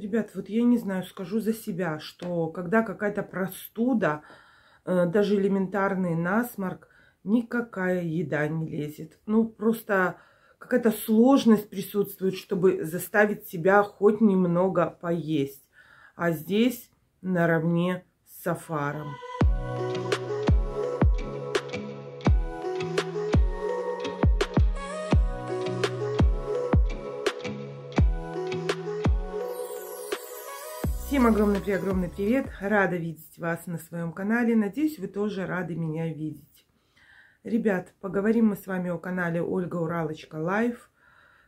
Ребят, вот я не знаю, скажу за себя, что когда какая-то простуда, э, даже элементарный насморк, никакая еда не лезет. Ну, просто какая-то сложность присутствует, чтобы заставить себя хоть немного поесть. А здесь наравне с сафаром. Thank you. Всем огромный огромный привет! Рада видеть вас на своем канале. Надеюсь, вы тоже рады меня видеть. Ребят, поговорим мы с вами о канале Ольга Уралочка Лайф.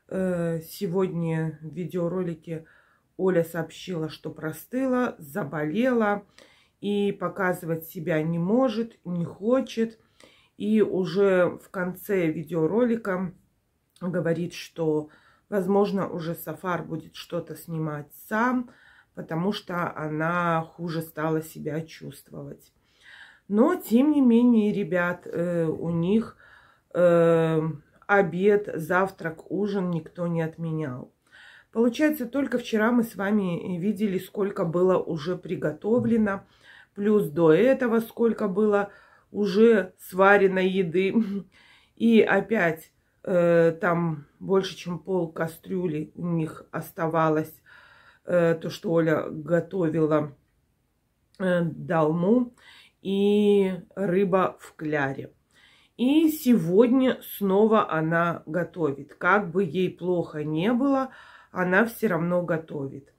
Э, сегодня в видеоролике Оля сообщила, что простыла, заболела и показывать себя не может, не хочет. И уже в конце видеоролика говорит, что, возможно, уже Сафар будет что-то снимать сам – потому что она хуже стала себя чувствовать. Но, тем не менее, ребят, э, у них э, обед, завтрак, ужин никто не отменял. Получается, только вчера мы с вами видели, сколько было уже приготовлено, плюс до этого сколько было уже сварено еды. И опять э, там больше, чем пол кастрюли у них оставалось Э, то, что Оля готовила э, долму и рыба в кляре. И сегодня снова она готовит. Как бы ей плохо не было, она все равно готовит.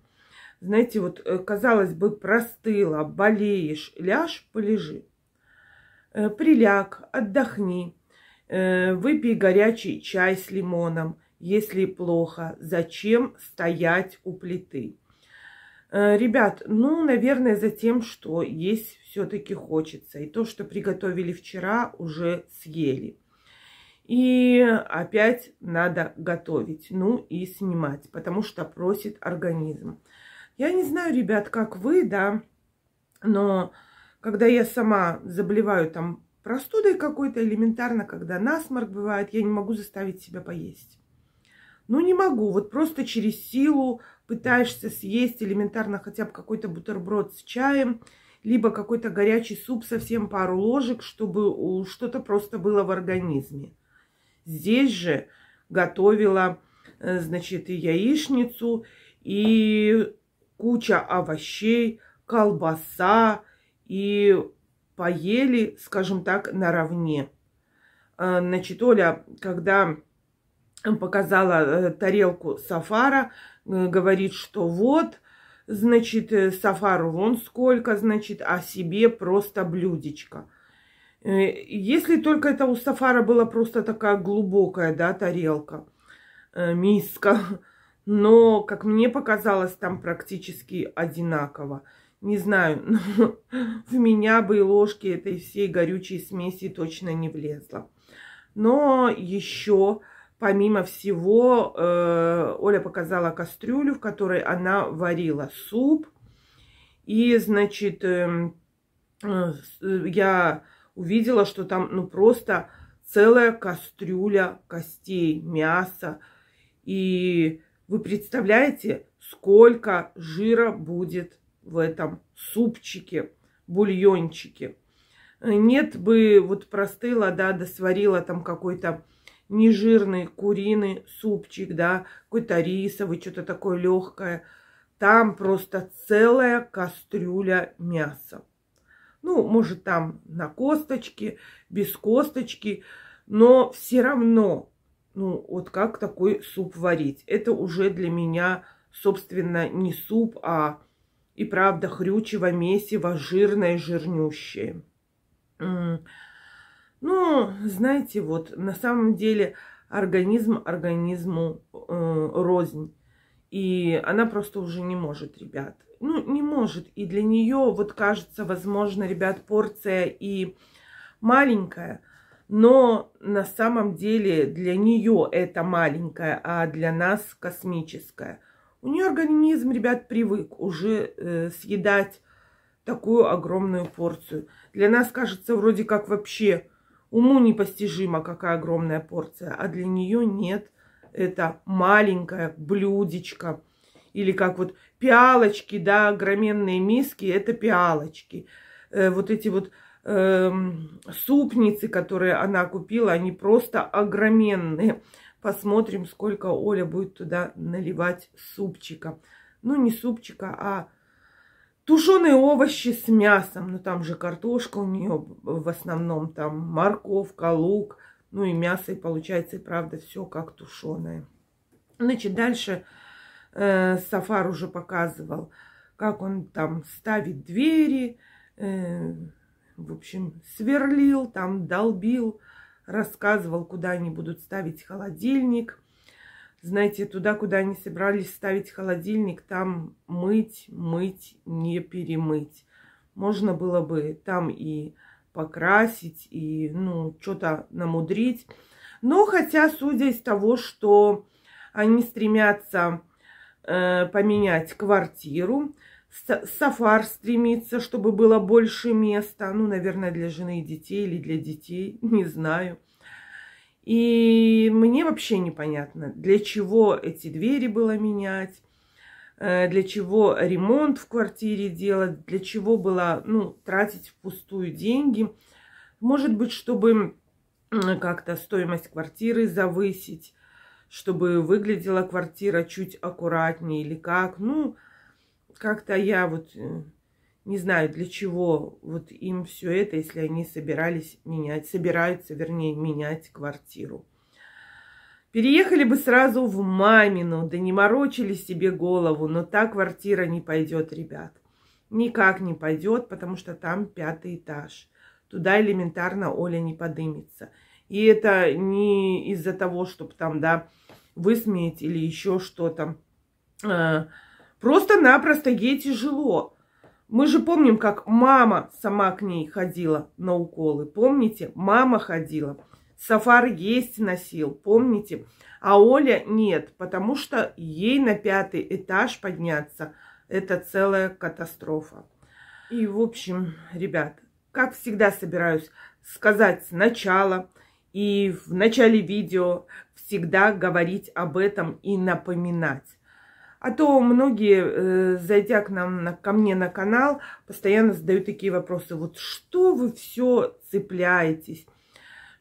Знаете, вот э, казалось бы, простыла, болеешь, ляж, полежи. Приляг, отдохни, выпей горячий чай с лимоном, если плохо, зачем стоять у плиты. Э, ребят, ну, наверное, за тем, что есть все-таки хочется. И то, что приготовили вчера, уже съели. И опять надо готовить, ну и снимать, потому что просит организм. Я не знаю, ребят, как вы, да, но когда я сама заболеваю там простудой какой-то элементарно, когда насморк бывает, я не могу заставить себя поесть. Ну, не могу. Вот просто через силу пытаешься съесть элементарно хотя бы какой-то бутерброд с чаем, либо какой-то горячий суп, совсем пару ложек, чтобы что-то просто было в организме. Здесь же готовила, э, значит, и яичницу, и куча овощей, колбаса, и поели, скажем так, наравне. Э, значит, Оля, когда показала э, тарелку Сафара, э, говорит, что вот, значит, э, Сафару вон сколько, значит, а себе просто блюдечко. Если только это у Сафара была просто такая глубокая, да, тарелка, миска, но, как мне показалось, там практически одинаково. Не знаю, но ну, в меня бы и ложки этой всей горючей смеси точно не влезло. Но еще Помимо всего, э, Оля показала кастрюлю, в которой она варила суп. И, значит, эм, э, э, я увидела, что там, ну, просто целая кастрюля костей, мяса. И вы представляете, сколько жира будет в этом супчике, бульончике. Э, нет бы, вот простыла, да, досварила там какой-то нежирный куриный супчик, да, какой-то рисовый, что-то такое легкое. Там просто целая кастрюля мяса. Ну, может, там на косточке, без косточки, но все равно, ну, вот как такой суп варить. Это уже для меня, собственно, не суп, а и правда хрючево месиво, жирное, жирнющее. Ну, знаете, вот на самом деле организм организму э, рознь. И она просто уже не может, ребят. Ну, не может. И для нее, вот кажется, возможно, ребят, порция и маленькая. Но на самом деле для нее это маленькая а для нас космическая У нее организм, ребят, привык уже э, съедать такую огромную порцию. Для нас кажется вроде как вообще Уму непостижимо, какая огромная порция, а для нее нет. Это маленькое блюдечко. Или как вот пиалочки, да, огроменные миски, это пиалочки. Э, вот эти вот э, супницы, которые она купила, они просто огроменные. Посмотрим, сколько Оля будет туда наливать супчика. Ну, не супчика, а Тушеные овощи с мясом. Ну, там же картошка у нее в основном, там морковка, лук. Ну, и мясо, и получается, и правда, все как тушеное. Значит, дальше э, Сафар уже показывал, как он там ставит двери, э, в общем, сверлил, там долбил, рассказывал, куда они будут ставить холодильник – знаете, туда, куда они собирались ставить холодильник, там мыть, мыть, не перемыть. Можно было бы там и покрасить, и, ну, что-то намудрить. Но хотя, судя из того, что они стремятся э, поменять квартиру, Сафар стремится, чтобы было больше места, ну, наверное, для жены и детей или для детей, не знаю. И мне вообще непонятно, для чего эти двери было менять, э, для чего ремонт в квартире делать, для чего было ну, тратить впустую деньги. Может быть, чтобы как-то стоимость квартиры завысить, чтобы выглядела квартира чуть аккуратнее или как. Ну, как-то я вот э, не знаю, для чего вот им все это, если они собирались менять, собираются, вернее, менять квартиру. Переехали бы сразу в мамину, да не морочили себе голову, но та квартира не пойдет, ребят. Никак не пойдет, потому что там пятый этаж. Туда элементарно Оля не подымется. И это не из-за того, чтобы там, да, высмеять или еще что-то. А, просто-напросто ей тяжело. Мы же помним, как мама сама к ней ходила на уколы. Помните? Мама ходила. Сафар есть носил, помните? А Оля нет, потому что ей на пятый этаж подняться – это целая катастрофа. И, в общем, ребят, как всегда собираюсь сказать сначала и в начале видео всегда говорить об этом и напоминать. А то многие, э, зайдя к нам, ко мне на канал, постоянно задают такие вопросы. Вот что вы все цепляетесь?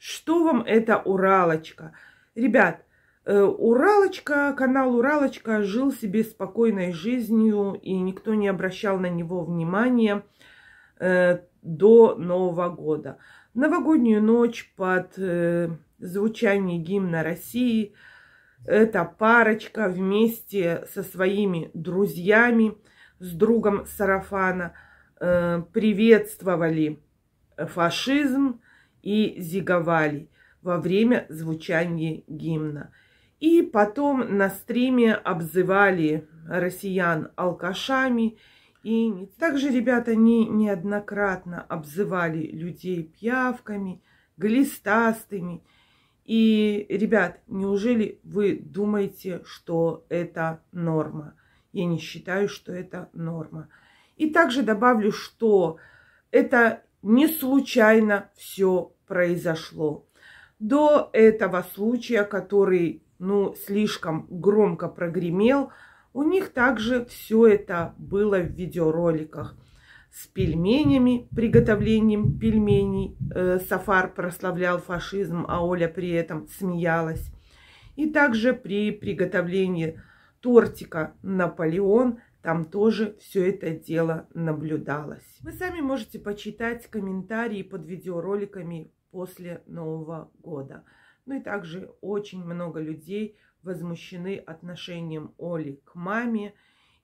Что вам это Уралочка? Ребят, э, Уралочка, канал Уралочка жил себе спокойной жизнью, и никто не обращал на него внимания э, до Нового года. Новогоднюю ночь под звучание гимна России – эта парочка вместе со своими друзьями, с другом Сарафана, э, приветствовали фашизм и зиговали во время звучания гимна. И потом на стриме обзывали россиян алкашами. И также ребята не, неоднократно обзывали людей пьявками, глистастыми – и, ребят, неужели вы думаете, что это норма? Я не считаю, что это норма. И также добавлю, что это не случайно все произошло. До этого случая, который, ну, слишком громко прогремел, у них также все это было в видеороликах с пельменями, приготовлением пельменей. Э, Сафар прославлял фашизм, а Оля при этом смеялась. И также при приготовлении тортика «Наполеон» там тоже все это дело наблюдалось. Вы сами можете почитать комментарии под видеороликами после Нового года. Ну и также очень много людей возмущены отношением Оли к маме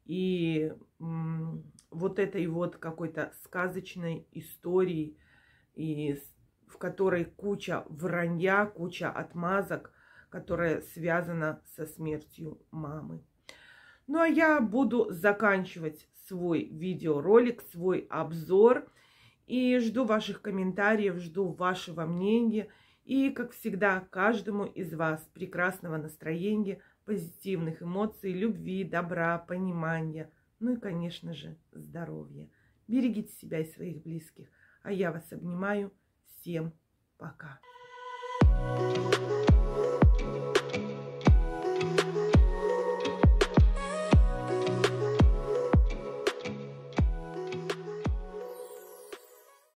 и вот этой вот какой-то сказочной истории, и в которой куча вранья, куча отмазок, которая связана со смертью мамы. Ну а я буду заканчивать свой видеоролик, свой обзор. И жду ваших комментариев, жду вашего мнения. И, как всегда, каждому из вас прекрасного настроения, позитивных эмоций, любви, добра, понимания – ну и, конечно же, здоровья. Берегите себя и своих близких. А я вас обнимаю. Всем пока. Thank you.